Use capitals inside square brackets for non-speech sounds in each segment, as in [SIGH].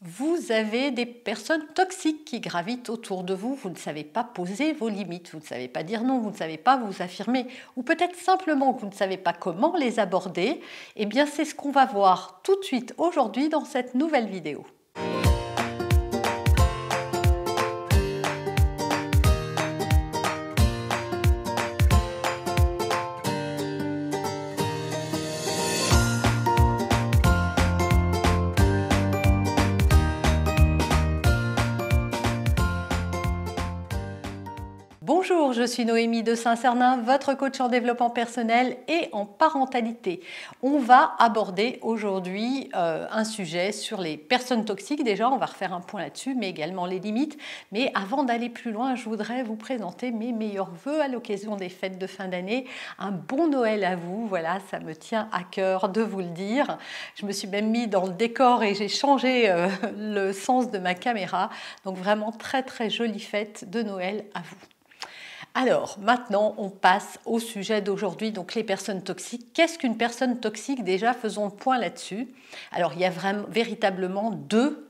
Vous avez des personnes toxiques qui gravitent autour de vous. Vous ne savez pas poser vos limites, vous ne savez pas dire non, vous ne savez pas vous affirmer, ou peut-être simplement que vous ne savez pas comment les aborder. Eh bien, c'est ce qu'on va voir tout de suite aujourd'hui dans cette nouvelle vidéo. je suis Noémie de Saint-Cernin, votre coach en développement personnel et en parentalité. On va aborder aujourd'hui euh, un sujet sur les personnes toxiques. Déjà, on va refaire un point là-dessus, mais également les limites. Mais avant d'aller plus loin, je voudrais vous présenter mes meilleurs voeux à l'occasion des fêtes de fin d'année. Un bon Noël à vous, voilà, ça me tient à cœur de vous le dire. Je me suis même mis dans le décor et j'ai changé euh, le sens de ma caméra. Donc vraiment très très jolie fête de Noël à vous. Alors, maintenant, on passe au sujet d'aujourd'hui, donc les personnes toxiques. Qu'est-ce qu'une personne toxique Déjà, faisons le point là-dessus. Alors, il y a vraiment, véritablement deux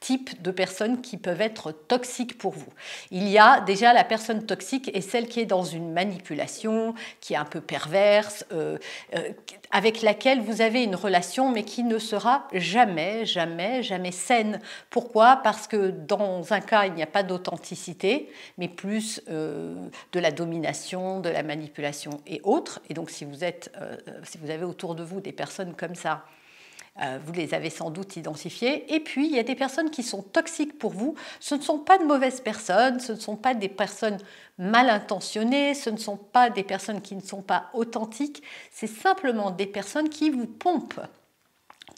types de personnes qui peuvent être toxiques pour vous. Il y a déjà la personne toxique et celle qui est dans une manipulation, qui est un peu perverse, euh, euh, avec laquelle vous avez une relation mais qui ne sera jamais, jamais, jamais saine. Pourquoi Parce que dans un cas, il n'y a pas d'authenticité, mais plus euh, de la domination, de la manipulation et autres. Et donc si vous, êtes, si vous avez autour de vous des personnes comme ça, euh, vous les avez sans doute identifiés. Et puis, il y a des personnes qui sont toxiques pour vous. Ce ne sont pas de mauvaises personnes, ce ne sont pas des personnes mal intentionnées, ce ne sont pas des personnes qui ne sont pas authentiques, c'est simplement des personnes qui vous pompent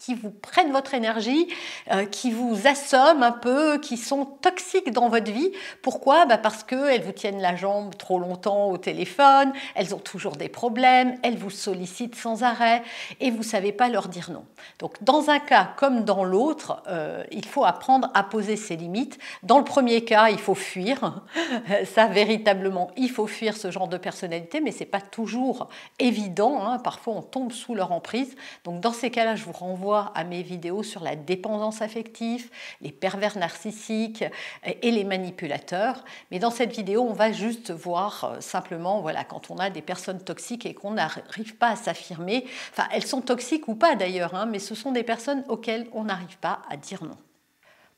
qui vous prennent votre énergie, euh, qui vous assomment un peu, qui sont toxiques dans votre vie. Pourquoi bah Parce qu'elles vous tiennent la jambe trop longtemps au téléphone, elles ont toujours des problèmes, elles vous sollicitent sans arrêt et vous ne savez pas leur dire non. Donc dans un cas comme dans l'autre, euh, il faut apprendre à poser ses limites. Dans le premier cas, il faut fuir. [LAUGHS] Ça, véritablement, il faut fuir ce genre de personnalité, mais ce n'est pas toujours évident. Hein. Parfois, on tombe sous leur emprise. Donc dans ces cas-là, je vous renvoie à mes vidéos sur la dépendance affective, les pervers narcissiques et les manipulateurs. Mais dans cette vidéo, on va juste voir euh, simplement, voilà, quand on a des personnes toxiques et qu'on n'arrive pas à s'affirmer, enfin, elles sont toxiques ou pas d'ailleurs, hein, mais ce sont des personnes auxquelles on n'arrive pas à dire non.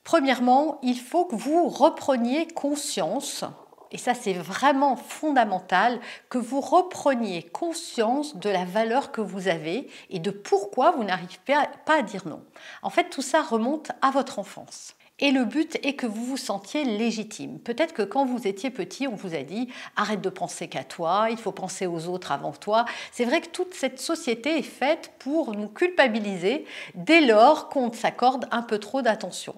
Premièrement, il faut que vous repreniez conscience et ça c'est vraiment fondamental, que vous repreniez conscience de la valeur que vous avez et de pourquoi vous n'arrivez pas à dire non. En fait, tout ça remonte à votre enfance. Et le but est que vous vous sentiez légitime. Peut-être que quand vous étiez petit, on vous a dit arrête de penser qu'à toi, il faut penser aux autres avant toi. C'est vrai que toute cette société est faite pour nous culpabiliser dès lors qu'on s'accorde un peu trop d'attention.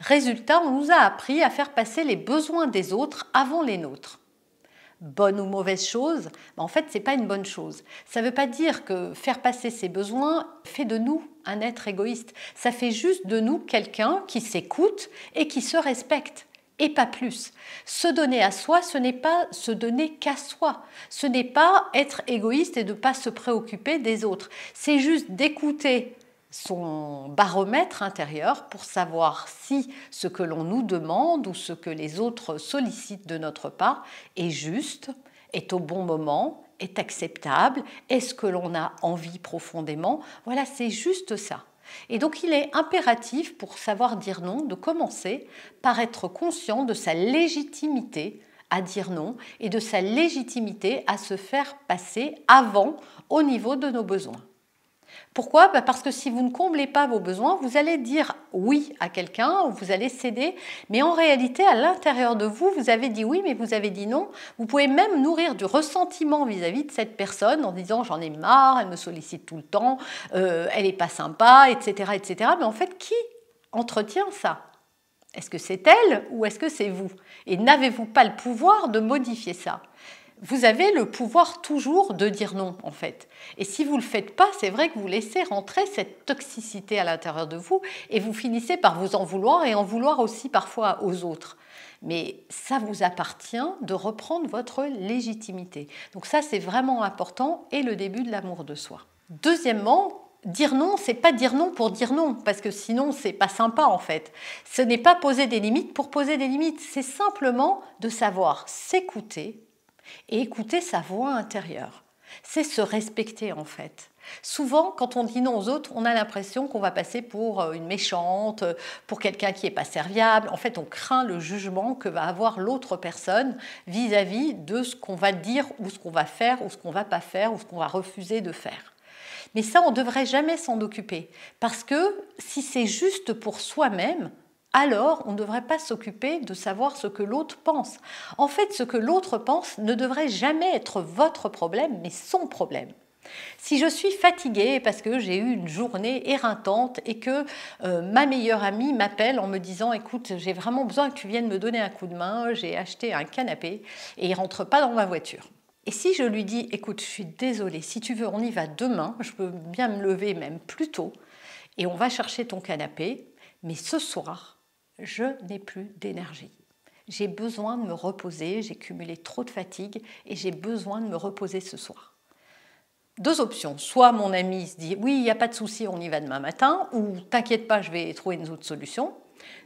Résultat, on nous a appris à faire passer les besoins des autres avant les nôtres. Bonne ou mauvaise chose, ben, en fait, ce n'est pas une bonne chose. Ça ne veut pas dire que faire passer ses besoins fait de nous un être égoïste. Ça fait juste de nous quelqu'un qui s'écoute et qui se respecte et pas plus. Se donner à soi, ce n'est pas se donner qu'à soi. Ce n'est pas être égoïste et ne pas se préoccuper des autres. C'est juste d'écouter son baromètre intérieur pour savoir si ce que l'on nous demande ou ce que les autres sollicitent de notre part est juste, est au bon moment, est acceptable, est-ce que l'on a envie profondément. Voilà, c'est juste ça. Et donc il est impératif pour savoir dire non de commencer par être conscient de sa légitimité à dire non et de sa légitimité à se faire passer avant au niveau de nos besoins. Pourquoi bah, Parce que si vous ne comblez pas vos besoins, vous allez dire oui à quelqu'un, vous allez céder, mais en réalité, à l'intérieur de vous, vous avez dit oui, mais vous avez dit non. Vous pouvez même nourrir du ressentiment vis-à-vis de cette personne en disant j'en ai marre, elle me sollicite tout le temps, euh, elle n'est pas sympa, etc., etc. Mais en fait, qui entretient ça Est-ce que c'est elle ou est-ce que c'est vous Et n'avez-vous pas le pouvoir de modifier ça vous avez le pouvoir toujours de dire non, en fait. Et si vous ne le faites pas, c'est vrai que vous laissez rentrer cette toxicité à l'intérieur de vous et vous finissez par vous en vouloir et en vouloir aussi parfois aux autres. Mais ça vous appartient de reprendre votre légitimité. Donc ça, c'est vraiment important et le début de l'amour de soi. Deuxièmement, dire non, c'est pas dire non pour dire non, parce que sinon c'est pas sympa en fait. Ce n'est pas poser des limites pour poser des limites, c'est simplement de savoir s'écouter, et écouter sa voix intérieure. C'est se respecter en fait. Souvent, quand on dit non aux autres, on a l'impression qu'on va passer pour euh, une méchante, euh, pour quelqu'un qui n'est pas serviable. En fait, on craint le jugement que va avoir l'autre personne vis-à-vis de ce qu'on va dire ou ce qu'on va faire ou ce qu'on va pas faire ou ce qu'on va refuser de faire. Mais ça, on ne devrait jamais s'en occuper parce que si c'est juste pour soi-même, alors on ne devrait pas s'occuper de savoir ce que l'autre pense. En fait, ce que l'autre pense ne devrait jamais être votre problème, mais son problème. Si je suis fatiguée parce que j'ai eu une journée éreintante et que euh, ma meilleure amie m'appelle en me disant écoute j'ai vraiment besoin que tu viennes me donner un coup de main, j'ai acheté un canapé et il rentre pas dans ma voiture. Et si je lui dis écoute je suis désolée, si tu veux on y va demain, je peux bien me lever même plus tôt et on va chercher ton canapé, mais ce soir je n'ai plus d'énergie. J'ai besoin de me reposer, j'ai cumulé trop de fatigue et j'ai besoin de me reposer ce soir. Deux options. Soit mon ami se dit oui, il n'y a pas de souci, on y va demain matin, ou t'inquiète pas, je vais trouver une autre solution.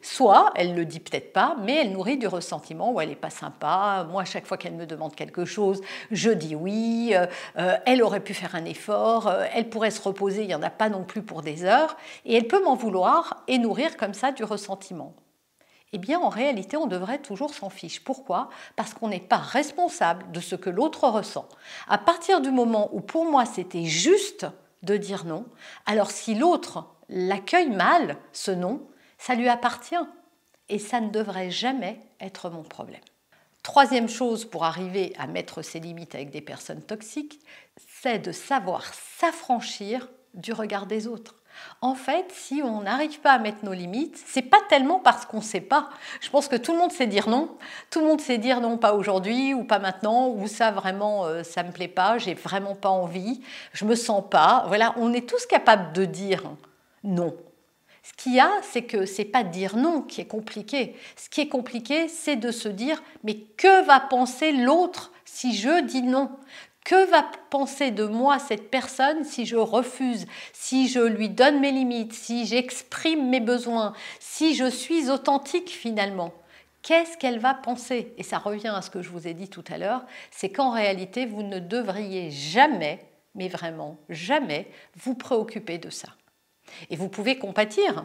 Soit elle le dit peut-être pas, mais elle nourrit du ressentiment où elle n'est pas sympa. Moi, à chaque fois qu'elle me demande quelque chose, je dis oui. Euh, euh, elle aurait pu faire un effort. Euh, elle pourrait se reposer. Il n'y en a pas non plus pour des heures. Et elle peut m'en vouloir et nourrir comme ça du ressentiment. Eh bien, en réalité, on devrait toujours s'en fiche. Pourquoi Parce qu'on n'est pas responsable de ce que l'autre ressent. À partir du moment où pour moi c'était juste de dire non, alors si l'autre l'accueille mal, ce non, ça lui appartient et ça ne devrait jamais être mon problème. Troisième chose pour arriver à mettre ses limites avec des personnes toxiques, c'est de savoir s'affranchir du regard des autres. En fait, si on n'arrive pas à mettre nos limites, c'est pas tellement parce qu'on ne sait pas. Je pense que tout le monde sait dire non. Tout le monde sait dire non, pas aujourd'hui ou pas maintenant ou ça vraiment euh, ça me plaît pas, j'ai vraiment pas envie, je me sens pas. Voilà, on est tous capables de dire non. Ce qu'il y a, c'est que c'est pas dire non qui est compliqué. Ce qui est compliqué, c'est de se dire mais que va penser l'autre si je dis non que va penser de moi cette personne si je refuse, si je lui donne mes limites, si j'exprime mes besoins, si je suis authentique finalement Qu'est-ce qu'elle va penser Et ça revient à ce que je vous ai dit tout à l'heure, c'est qu'en réalité, vous ne devriez jamais, mais vraiment jamais, vous préoccuper de ça. Et vous pouvez compatir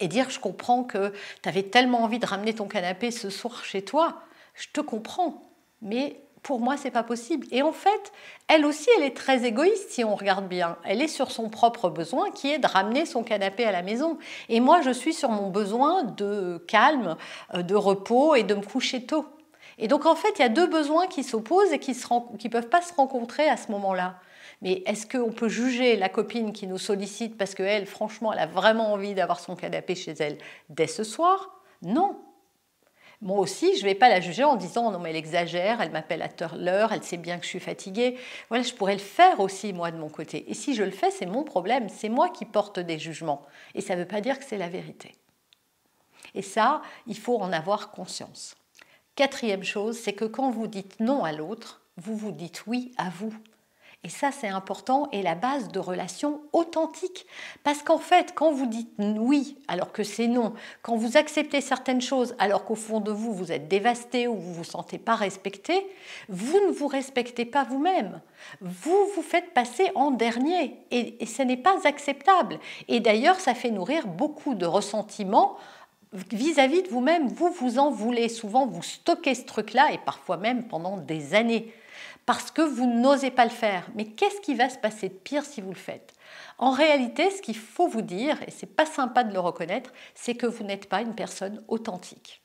et dire je comprends que tu avais tellement envie de ramener ton canapé ce soir chez toi, je te comprends, mais pour moi c'est pas possible. Et en fait, elle aussi elle est très égoïste si on regarde bien. Elle est sur son propre besoin qui est de ramener son canapé à la maison et moi je suis sur mon besoin de calme, euh, de repos et de me coucher tôt. Et donc en fait, il y a deux besoins qui s'opposent et qui ne peuvent pas se rencontrer à ce moment-là. Mais est-ce qu'on peut juger la copine qui nous sollicite parce qu'elle, franchement, elle a vraiment envie d'avoir son canapé chez elle dès ce soir Non, moi aussi, je ne vais pas la juger en disant non mais elle exagère, elle m'appelle à l'heure, elle sait bien que je suis fatiguée. Voilà, je pourrais le faire aussi moi de mon côté. Et si je le fais, c'est mon problème, c'est moi qui porte des jugements. Et ça ne veut pas dire que c'est la vérité. Et ça, il faut en avoir conscience. Quatrième chose, c'est que quand vous dites non à l'autre, vous vous dites oui à vous. Et ça, c'est important et la base de relations authentiques. Parce qu'en fait, quand vous dites oui alors que c'est non, quand vous acceptez certaines choses alors qu'au fond de vous, vous êtes dévasté ou vous ne vous sentez pas respecté, vous ne vous respectez pas vous-même. Vous vous faites passer en dernier et, ce n'est pas acceptable. Et d'ailleurs, ça fait nourrir beaucoup de ressentiments vis à -vis de vous-même. Vous vous en voulez souvent, vous stockez ce truc-là et parfois même pendant des années parce que vous n'osez pas le faire. Mais qu'est-ce qui va se passer de pire si vous le faites En réalité, ce qu'il faut vous dire, et c'est pas sympa de le reconnaître, c'est que vous n'êtes pas une personne authentique.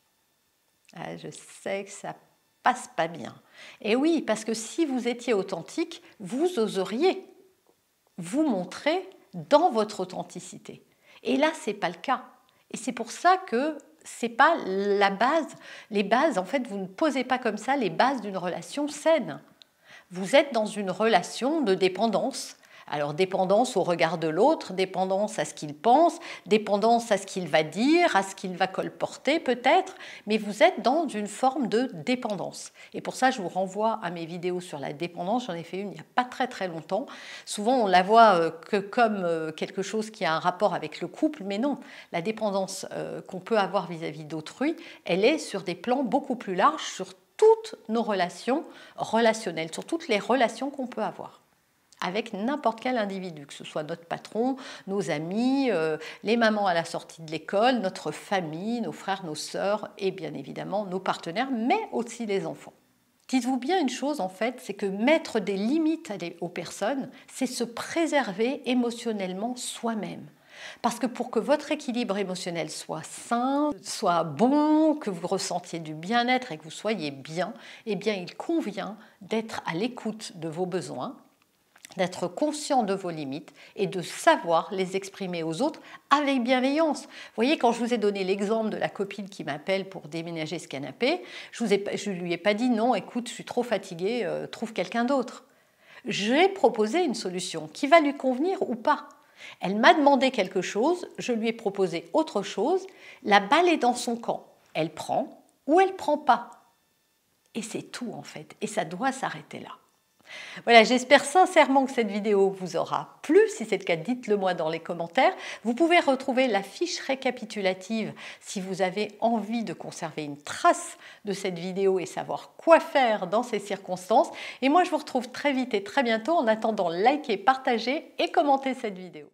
Ah, je sais que ça passe pas bien. Et oui, parce que si vous étiez authentique, vous oseriez vous montrer dans votre authenticité. Et là, ce c'est pas le cas. Et c'est pour ça que c'est pas la base, les bases en fait, vous ne posez pas comme ça les bases d'une relation saine vous êtes dans une relation de dépendance. Alors dépendance au regard de l'autre, dépendance à ce qu'il pense, dépendance à ce qu'il va dire, à ce qu'il va colporter peut-être, mais vous êtes dans une forme de dépendance. Et pour ça, je vous renvoie à mes vidéos sur la dépendance, j'en ai fait une il n'y a pas très très longtemps. Souvent, on la voit euh, que comme euh, quelque chose qui a un rapport avec le couple, mais non, la dépendance euh, qu'on peut avoir vis-à-vis d'autrui, elle est sur des plans beaucoup plus larges, sur toutes nos relations relationnelles, sur toutes les relations qu'on peut avoir avec n'importe quel individu, que ce soit notre patron, nos amis, euh, les mamans à la sortie de l'école, notre famille, nos frères, nos sœurs et bien évidemment nos partenaires, mais aussi les enfants. Dites-vous bien une chose en fait, c'est que mettre des limites aux personnes, c'est se préserver émotionnellement soi-même. Parce que pour que votre équilibre émotionnel soit sain, soit bon, que vous ressentiez du bien-être et que vous soyez bien, eh bien il convient d'être à l'écoute de vos besoins, d'être conscient de vos limites et de savoir les exprimer aux autres avec bienveillance. Vous voyez, quand je vous ai donné l'exemple de la copine qui m'appelle pour déménager ce canapé, je ne lui ai pas dit non, écoute, je suis trop fatiguée, euh, trouve quelqu'un d'autre. J'ai proposé une solution qui va lui convenir ou pas. Elle m'a demandé quelque chose, je lui ai proposé autre chose, la balle est dans son camp. Elle prend ou elle prend pas. Et c'est tout en fait, et ça doit s'arrêter là. Voilà, j'espère sincèrement que cette vidéo vous aura plu. Si c'est le cas, dites-le moi dans les commentaires. Vous pouvez retrouver la fiche récapitulative si vous avez envie de conserver une trace de cette vidéo et savoir quoi faire dans ces circonstances. Et moi, je vous retrouve très vite et très bientôt. En attendant, likez, partagez et commentez cette vidéo.